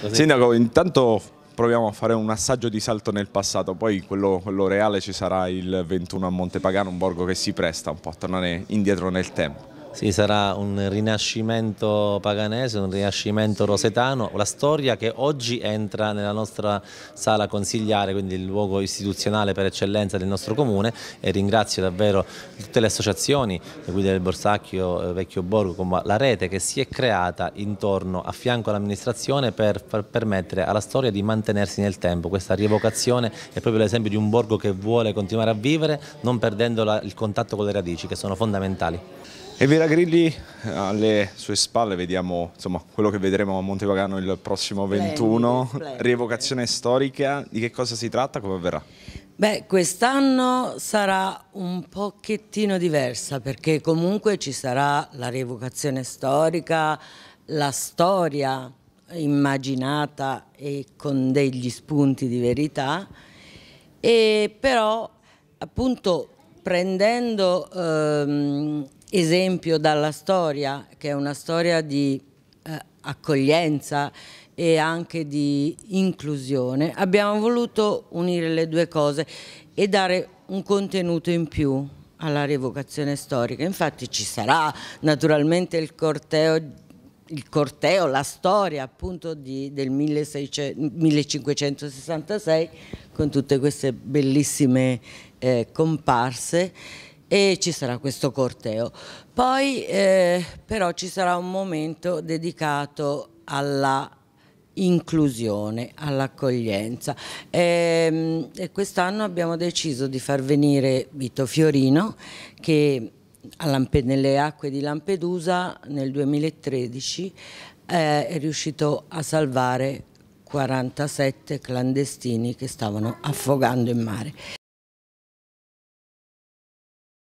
Certo, Sindaco, intanto proviamo a fare un assaggio di salto nel passato, poi quello, quello reale ci sarà il 21 a Montepagano, un borgo che si presta un po' a tornare indietro nel tempo. Sì, sarà un rinascimento paganese, un rinascimento rosetano, la storia che oggi entra nella nostra sala consigliare, quindi il luogo istituzionale per eccellenza del nostro comune e ringrazio davvero tutte le associazioni, le guide del Borsacchio, eh, Vecchio Borgo, la rete che si è creata intorno a fianco all'amministrazione per permettere alla storia di mantenersi nel tempo. Questa rievocazione è proprio l'esempio di un borgo che vuole continuare a vivere non perdendo il contatto con le radici che sono fondamentali. E Vera Grilli alle sue spalle vediamo insomma, quello che vedremo a Montevagano il prossimo 21, splendide, splendide. rievocazione storica, di che cosa si tratta, come avverrà? Beh, quest'anno sarà un pochettino diversa perché comunque ci sarà la rievocazione storica, la storia immaginata e con degli spunti di verità, e però appunto prendendo ehm, esempio dalla storia, che è una storia di eh, accoglienza e anche di inclusione, abbiamo voluto unire le due cose e dare un contenuto in più alla rievocazione storica. Infatti ci sarà naturalmente il corteo il corteo, la storia appunto di, del 1600, 1566 con tutte queste bellissime eh, comparse e ci sarà questo corteo. Poi eh, però ci sarà un momento dedicato alla inclusione, all'accoglienza. E, ehm, e quest'anno abbiamo deciso di far venire Vito Fiorino che nelle acque di Lampedusa nel 2013 eh, è riuscito a salvare 47 clandestini che stavano affogando in mare.